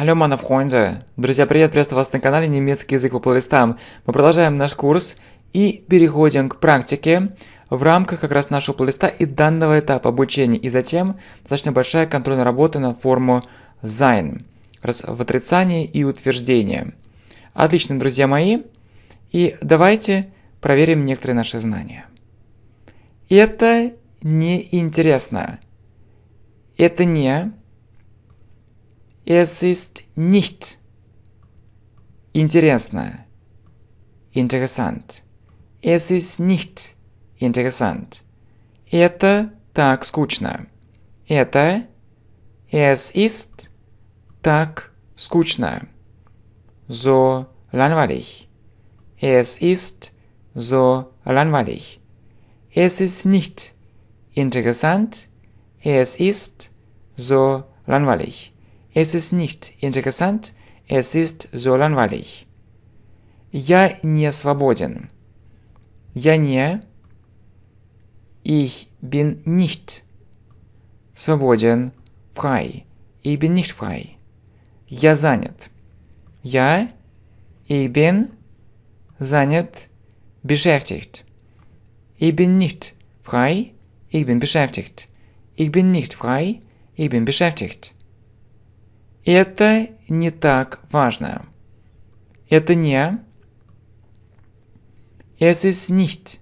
Алло, Манафхойнже! Друзья, привет, приветствую вас на канале Немецкий язык по плейлистам. Мы продолжаем наш курс и переходим к практике в рамках как раз нашего плейлиста и данного этапа обучения. И затем достаточно большая контрольная работа на форму sein, раз в отрицании и утверждении. Отлично, друзья мои. И давайте проверим некоторые наши знания. Это неинтересно. Это не Es ist nicht интересно, interessant. Es ist nicht interessant. Это так скучно. Это es ist так скучно. So langweilig. Es ist so langweilig. Es ist nicht interessant. Es ist so langweilig. Es ist nicht interessant, es ist so langweilig. Я не свободен. Я не. Ich bin nicht. Свободен. Frei. Ich bin nicht frei. Я занят. Я. Ich bin. Занят. Beschäftigt. Ich bin nicht frei. Ich bin beschäftigt. Ich bin nicht frei. Ich bin beschäftigt. Это не так важно. Это не... Es ist nicht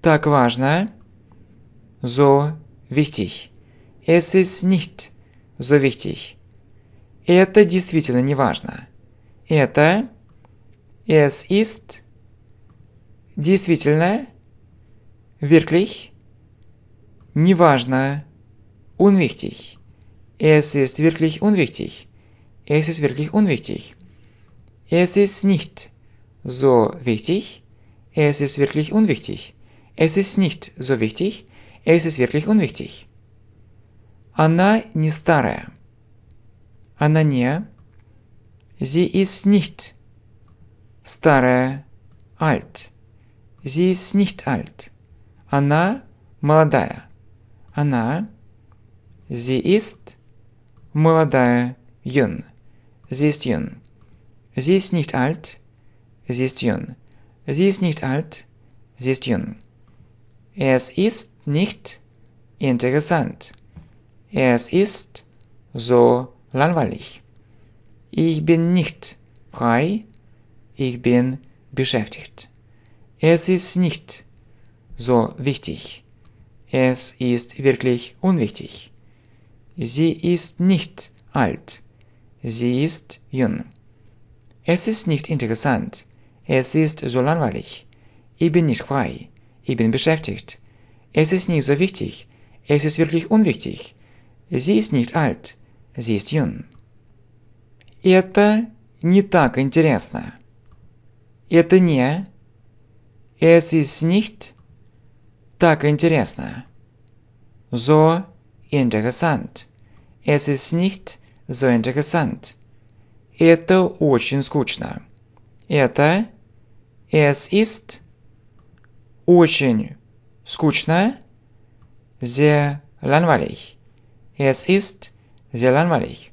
так важно. So wichtig. Es ist nicht so wichtig. Это действительно не важно. Это es ist действительно wirklich неважно unwichtig. Es ist wirklich unwichtig. Es ist wirklich unwichtig. Es ist nicht so wichtig. Es ist wirklich unwichtig. Es ist nicht so wichtig. Es ist wirklich unwichtig. Anna не старая. Она не. Sie ist nicht stare alt. Sie ist nicht alt. Она молодая. Она. Sie ist Молодая, jung. Sie ist jung. Sie ist nicht alt. Sie ist jung. Sie ist nicht alt. Sie ist jung. Es ist nicht interessant. Es ist so langweilig. Ich bin nicht frei. Ich bin beschäftigt. Es ist nicht so wichtig. Es ist wirklich unwichtig. Sie ist nicht alt. Sie ist jung. Es ist nicht interessant. Es ist so langweilig. Ich bin nicht frei. Ich bin beschäftigt. Es ist nicht so wichtig. Es ist wirklich unwichtig. Sie ist nicht alt. Sie ist jung. Это не так интересно. Это не. Es ist nicht так интересно. So interessant. Es ist nicht so interessant. Это очень скучно. Это es ist очень скучно, sehr langweilig. Es ist sehr langweilig.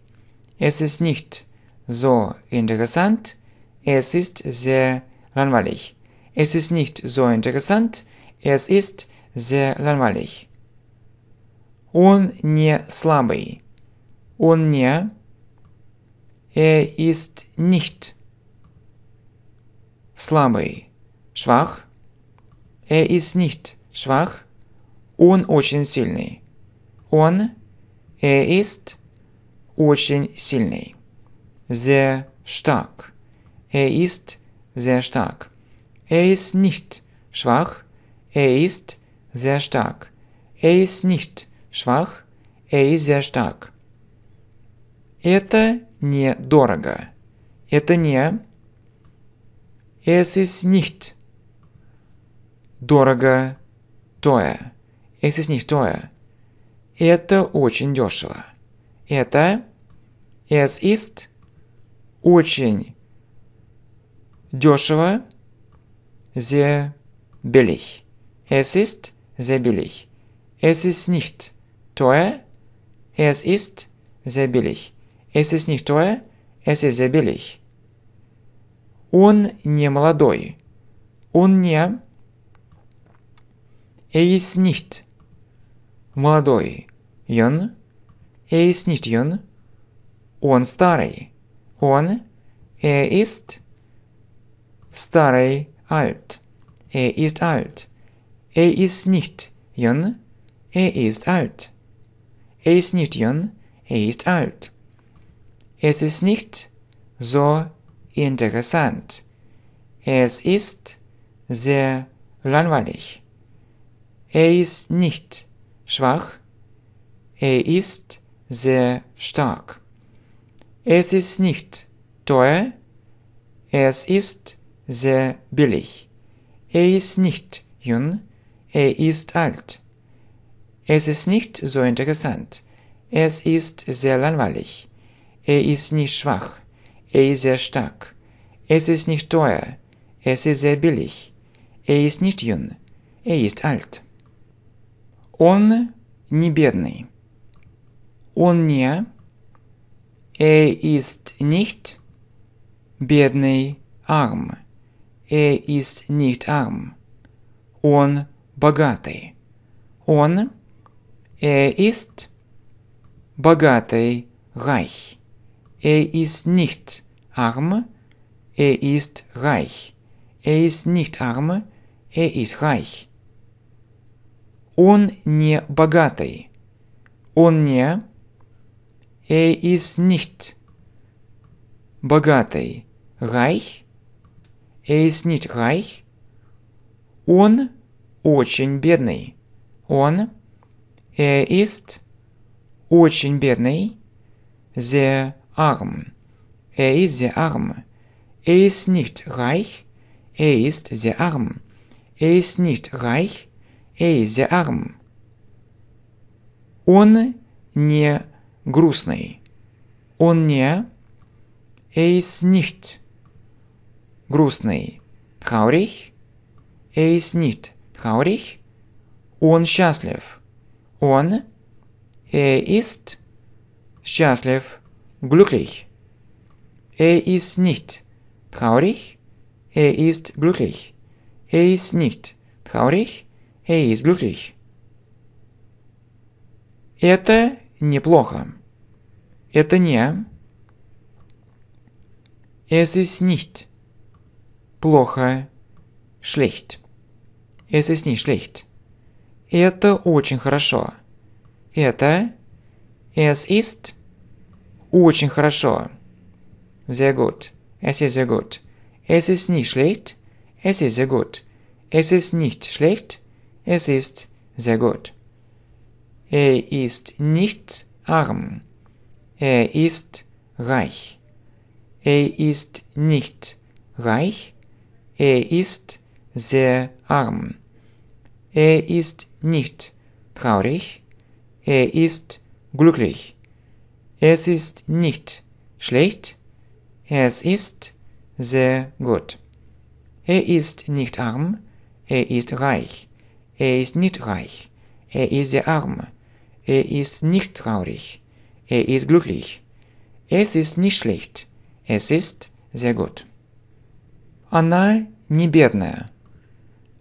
Es ist nicht so interessant. Es ist sehr langweilig. Es ist nicht so interessant. Es ist sehr langweilig. Он не слабый. Он не. Er э, ist nicht. Слабый. Schwach. Er э, ist nicht schwach. Он очень сильный. Он. Er э, ist очень сильный. Sehr stark. Er ist sehr stark. Er ist nicht schwach. Er ist sehr stark. Er ist nicht schwach. Er ist sehr stark. Это не дорого. Это не Es ist nicht дорого, тое. Es ist nicht teuer. Это очень дешево. Это es ist очень дешево, sehr billig. Es ist sehr billig. Es ist nicht teuer. Es ist sehr billig. Es ist nicht teuer, es ist sehr billig. Он не молодой. Он не... Er ist nicht молодой. Ён. Er ist nicht jung. Он старый. Он. Er ist старый alt. Er ist alt. Er ist nicht jung. Er ist alt. Er ist nicht jung. Er ist alt. Es ist nicht so interessant. Es ist sehr langweilig. Er ist nicht schwach. Er ist sehr stark. Es ist nicht teuer. Es ist sehr billig. Er ist nicht jung. Er ist alt. Es ist nicht so interessant. Es ist sehr langweilig. Er ist nicht schwach. Er ist sehr stark. Es ist nicht teuer. Es ist sehr billig. Er ist nicht jung. Er ist alt. Он не бедный. Он не. Er ist nicht бедный arm. Er ist nicht arm. Он богатый. Он. Er ist богатый reich. Er ist nicht arm, er ist reich. Er ist nicht arm, er ist reich. Он не богатый. Он не. Er ist nicht богатый. Reich. Er ist nicht reich. Он очень бедный. Он. Er ist очень бедный. Sehr arm. Er ist sehr arm. Er ist nicht reich. Er ist sehr arm. Er ist nicht reich. Er ist sehr arm. Он не грустный. Он не. Er ist nicht грустный. Traurig. Er ist nicht traurig. Он счастлив. Он. Er ist счастлив. glücklich. Er ist nicht traurig. Er ist glücklich. Er ist nicht traurig. Er ist glücklich. Это неплохо. Это не. Es ist nicht плохо, schlecht. Es ist nicht schlecht. Это очень хорошо. Это es ist Очень хорошо. Sehr gut. Es ist sehr gut. Es ist nicht schlecht. Es ist sehr gut. Es ist nicht schlecht. Es ist sehr gut. Er ist nicht arm. Er ist reich. Er ist nicht reich. Er ist sehr arm. Er ist nicht traurig. Er ist glücklich. Es ist nicht schlecht. Es ist sehr gut. Er ist nicht arm. Er ist reich. Er ist nicht reich. Er ist sehr arm. Er ist nicht traurig. Er ist glücklich. Es ist nicht schlecht. Es ist sehr gut. Anna не бедная.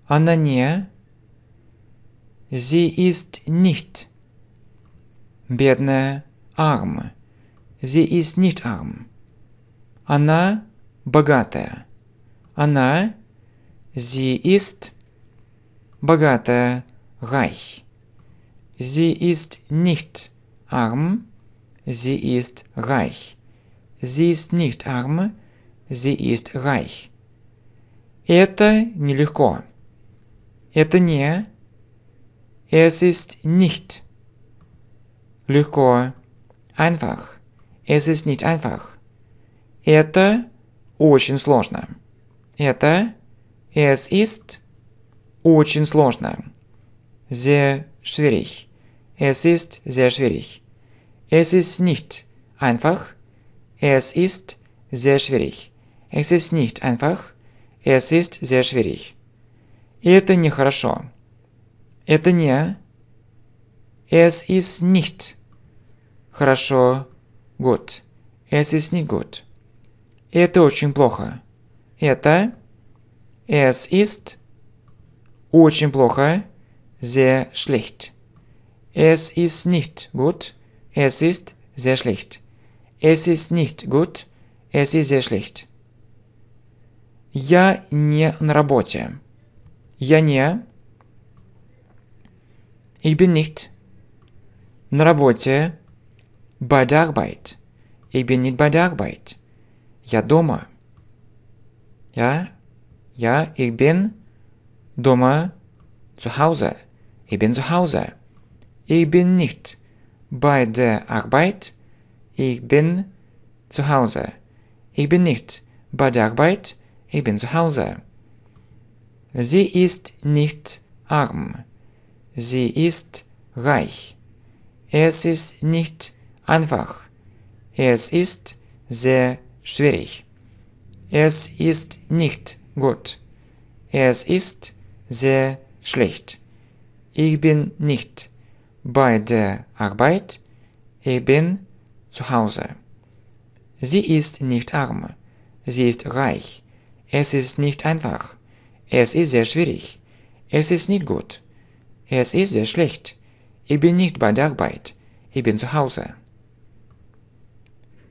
Anna не... Sie ist nicht бедная, arm. Sie ist nicht arm. Она богатая. Она, sie ist богатая, reich. Sie ist nicht arm, sie ist reich. Sie ist nicht arm, sie ist reich. Это нелегко. Это не. Es ist nicht легко, einfach изъяснить einfach. Это очень сложно. Это es ist очень сложно. Sehr schwierig. Es ist sehr schwierig. Es ist nicht einfach. Es ist sehr schwierig. Es ist nicht einfach. Es ist sehr schwierig. И это нехорошо. Это не... Es ist nicht. Хорошо. Good. Es ist nicht gut. Это очень плохо. Это es ist очень плохо, sehr schlecht. Es ist nicht gut, es ist sehr schlecht. Es ist nicht gut, es ist sehr schlecht. Я не на работе. Я не. Ich bin nicht. На работе. Bei der Arbeit. Ich bin nicht bei der Arbeit. Ja, дома. Ja, ja, ich bin дома, zu Hause. Ich bin zu Hause. Ich bin nicht bei der Arbeit. Ich bin zu Hause. Ich bin nicht bei der Arbeit. Ich bin zu Hause. Sie ist nicht arm. Sie ist reich. Es ist nicht einfach. Es ist sehr schwierig. Es ist nicht gut. Es ist sehr schlecht. Ich bin nicht bei der Arbeit. Ich bin zu Hause. Sie ist nicht arm. Sie ist reich. Es ist nicht einfach. Es ist sehr schwierig. Es ist nicht gut. Es ist sehr schlecht. Ich bin nicht bei der Arbeit. Ich bin zu Hause.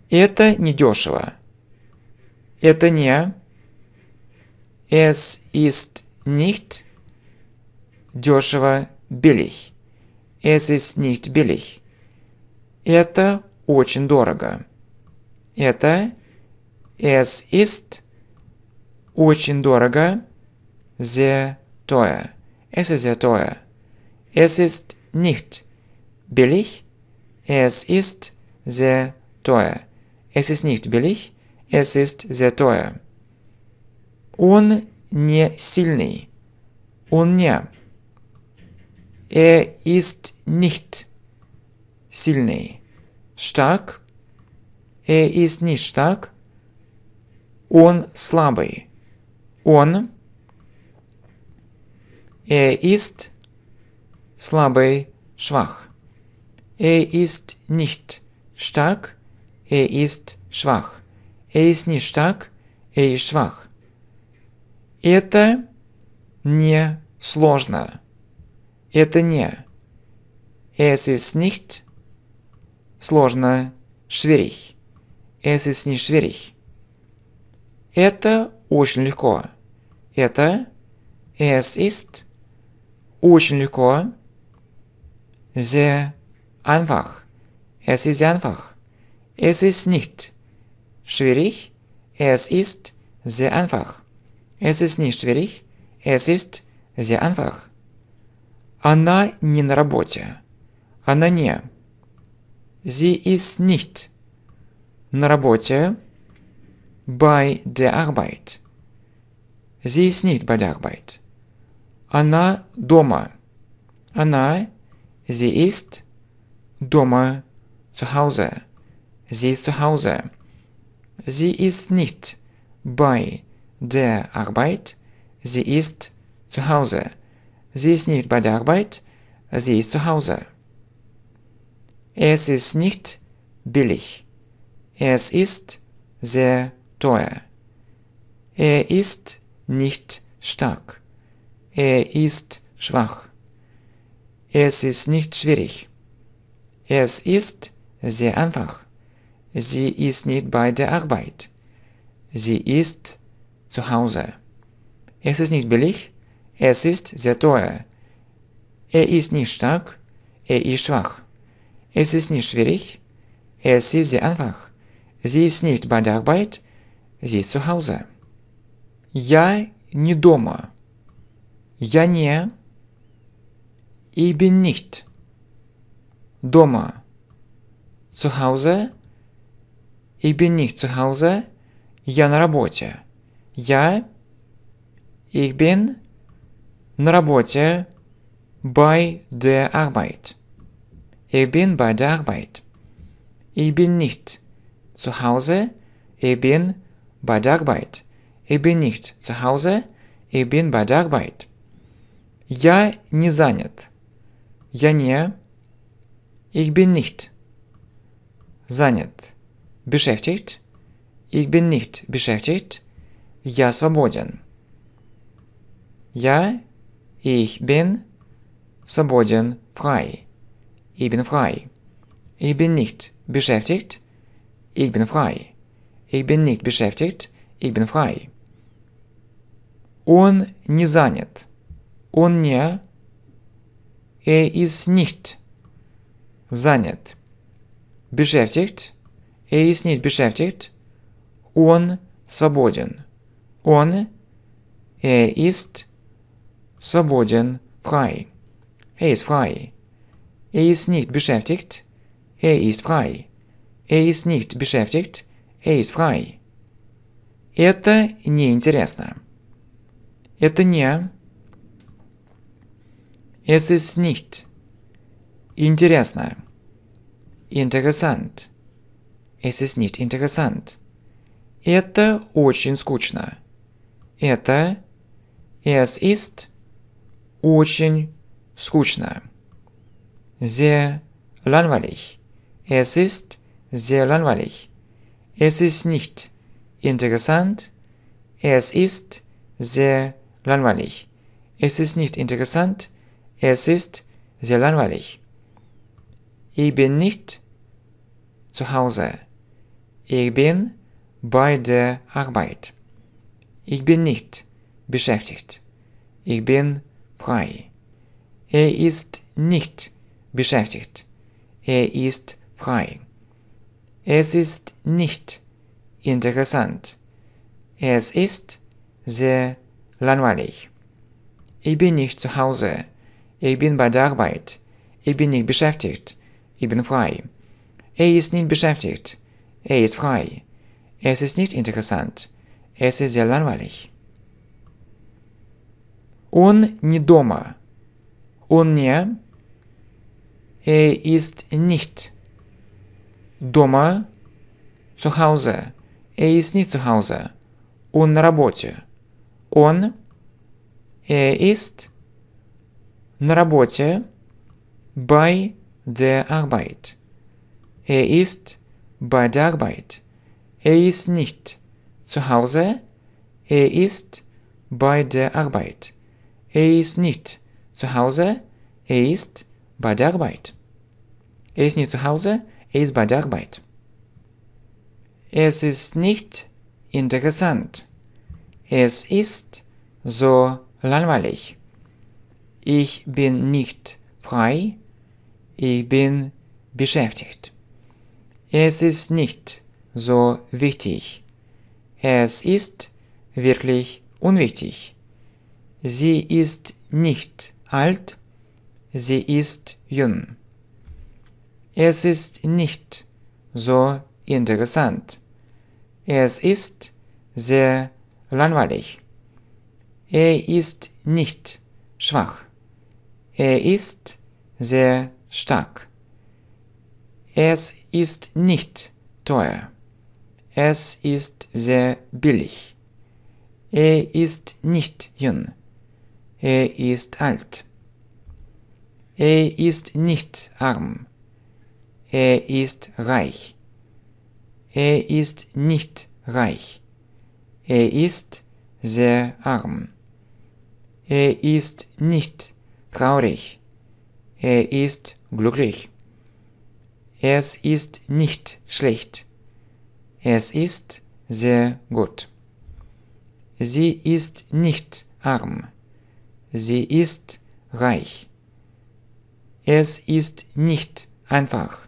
Это недешево. Это не. Es ist nicht дешево billig. Es ist nicht billig. Это очень дорого. Это es ist очень дорого sehr teuer. Es ist sehr teuer. Es ist nicht billig. Es ist sehr teuer. Es ist nicht billig, es ist sehr teuer. Он не сильный. Он не. Er ist nicht сильный. Stark. Er ist nicht stark. Он слабый. Он. Er ist слабый, schwach. Er ist nicht stark er ist schwach. Er ist nicht stark, er ist schwach. Это не сложно. Это не. Es ist nicht сложно, schwierig. Es ist nicht schwierig. Это очень легко. Это es ist очень легко. Sehr einfach. Es ist einfach. Es ist nicht schwierig, es ist sehr einfach. Es ist nicht schwierig, es ist sehr einfach. Она не на работе. Она не. Sie ist nicht на работе bei der Arbeit. Sie ist nicht bei der Arbeit. Она дома. Она, sie ist дома, zu Hause. Sie ist zu Hause. Sie ist nicht bei der Arbeit. Sie ist zu Hause. Sie ist nicht bei der Arbeit. Sie ist zu Hause. Es ist nicht billig. Es ist sehr teuer. Er ist nicht stark. Er ist schwach. Es ist nicht schwierig. Es ist sehr einfach. Sie ist nicht bei der Arbeit. Sie ist zu Hause. Es ist nicht billig, es ist sehr teuer. Er ist nicht stark, er ist schwach. Es ist nicht schwierig, es ist sehr einfach. Sie ist nicht bei der Arbeit, sie ist zu Hause. Я не дома. Я не. Ich bin nicht. Дома. Zu Hause. Ich bin nicht zu Hause. Я на работе. Я Ich bin на работе bei der Arbeit. Ich bin bei der Arbeit. Ich bin nicht zu Hause. Ich bin bei der Arbeit. Ich bin nicht zu Hause. Ich bin bei der Arbeit. Я не занят. Я не. Ich bin nicht занят beschäftigt. Ich bin nicht beschäftigt. Я свободен. Я, ich bin, свободен, frei. Ich bin frei. Ich bin nicht beschäftigt. Ich bin frei. Ich bin nicht beschäftigt. Ich bin frei. Он не занят. Он не. Er ist nicht занят. Beschäftigt и nicht beschäftigt. Он свободен. Он er ist свободен, frei. Er ist frei. Er ist nicht beschäftigt. Er ist frei. Er ist nicht beschäftigt. Er ist frei. Это неинтересно. Это не... Es ist nicht. Интересно. Interessant. Es ist nicht interessant. Это очень скучно. Это es ist очень скучно. Sehr langweilig. Es ist sehr langweilig. Es ist nicht interessant. Es ist sehr langweilig. Es ist nicht interessant. Es ist sehr langweilig. Ich bin nicht zu Hause. Ich bin bei der Arbeit. Ich bin nicht beschäftigt. Ich bin frei. Er ist nicht beschäftigt. Er ist frei. Es ist nicht interessant. Es ist sehr langweilig. Ich bin nicht zu Hause. Ich bin bei der Arbeit. Ich bin nicht beschäftigt. Ich bin frei. Er ist nicht beschäftigt. Er ist frei. Es ist nicht interessant. Es ist sehr langweilig. Он не дома. Он не. Er э, ist nicht. Дома. Zu Hause. Er ist nicht zu Hause. Он на работе. Он. Er э, ist на работе. Bei der Arbeit. Er ist bei der Arbeit. Er ist nicht zu Hause. Er ist bei der Arbeit. Er ist nicht zu Hause. Er ist bei der Arbeit. Er ist nicht zu Hause. Er ist bei der Arbeit. Es ist nicht interessant. Es ist so langweilig. Ich bin nicht frei. Ich bin beschäftigt. Es ist nicht so wichtig. Es ist wirklich unwichtig. Sie ist nicht alt, sie ist jung. Es ist nicht so interessant. Es ist sehr langweilig. Er ist nicht schwach. Er ist sehr stark. Es ist nicht teuer. Es ist sehr billig. Er ist nicht jung. Er ist alt. Er ist nicht arm. Er ist reich. Er ist nicht reich. Er ist sehr arm. Er ist nicht traurig. Er ist glücklich. Es ist nicht schlecht. Es ist sehr gut. Sie ist nicht arm. Sie ist reich. Es ist nicht einfach.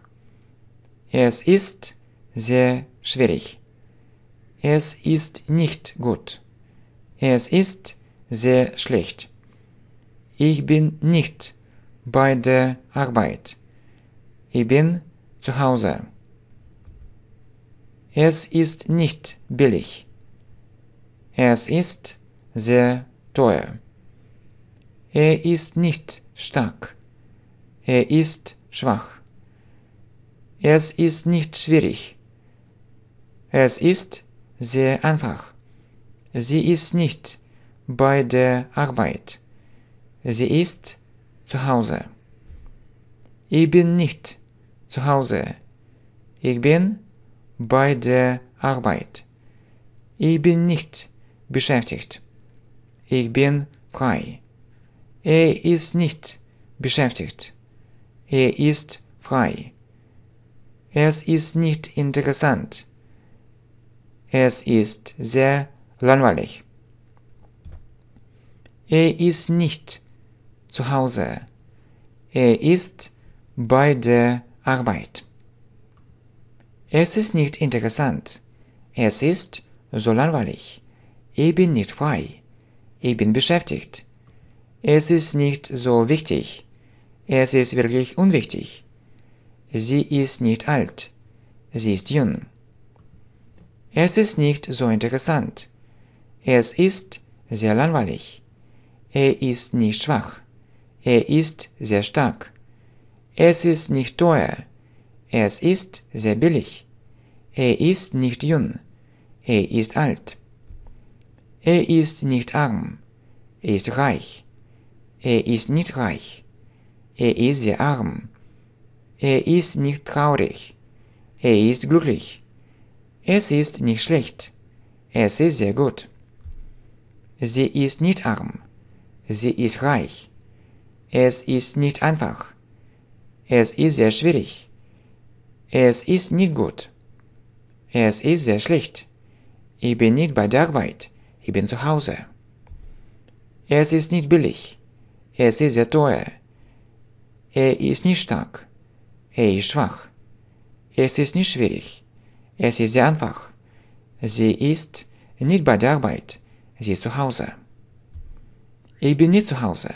Es ist sehr schwierig. Es ist nicht gut. Es ist sehr schlecht. Ich bin nicht bei der Arbeit. Ich bin zu Hause. Es ist nicht billig. Es ist sehr teuer. Er ist nicht stark. Er ist schwach. Es ist nicht schwierig. Es ist sehr einfach. Sie ist nicht bei der Arbeit. Sie ist zu Hause. Ich bin nicht zu Hause. Ich bin bei der Arbeit. Ich bin nicht beschäftigt. Ich bin frei. Er ist nicht beschäftigt. Er ist frei. Es ist nicht interessant. Es ist sehr langweilig. Er ist nicht zu Hause. Er ist bei der Arbeit. Es ist nicht interessant. Es ist so langweilig. Ich bin nicht frei. Ich bin beschäftigt. Es ist nicht so wichtig. Es ist wirklich unwichtig. Sie ist nicht alt. Sie ist jung. Es ist nicht so interessant. Es ist sehr langweilig. Er ist nicht schwach. Er ist sehr stark. Es ist nicht teuer. Es ist sehr billig. Er ist nicht jung. Er ist alt. Er ist nicht arm. Er ist reich. Er ist nicht reich. Er ist sehr arm. Er ist nicht traurig. Er ist glücklich. Es ist nicht schlecht. Es ist sehr gut. Sie ist nicht arm. Sie ist reich. Es ist nicht einfach. Es ist eh sehr schwierig. Es ist eh nicht gut. Es ist eh sehr schlecht. Ich bin nicht bei der Arbeit. Ich bin zu Hause. Es ist nicht billig. Es ist sehr teuer. Er ist nicht stark. Er ist schwach. Es ist nicht schwierig. Es ist sehr einfach. Sie ist nicht bei der Arbeit. Sie ist zu Hause. Ich bin nicht zu Hause.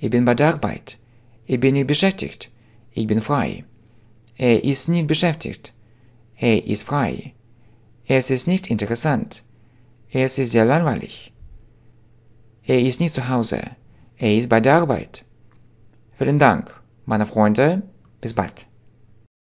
Ich bin bei der Arbeit. Ich bin nicht beschäftigt. Ich bin frei. Er ist nicht beschäftigt. Er ist frei. Es ist nicht interessant. Es ist sehr langweilig. Er ist nicht zu Hause. Er ist bei der Arbeit. Vielen Dank, meine Freunde. Bis bald.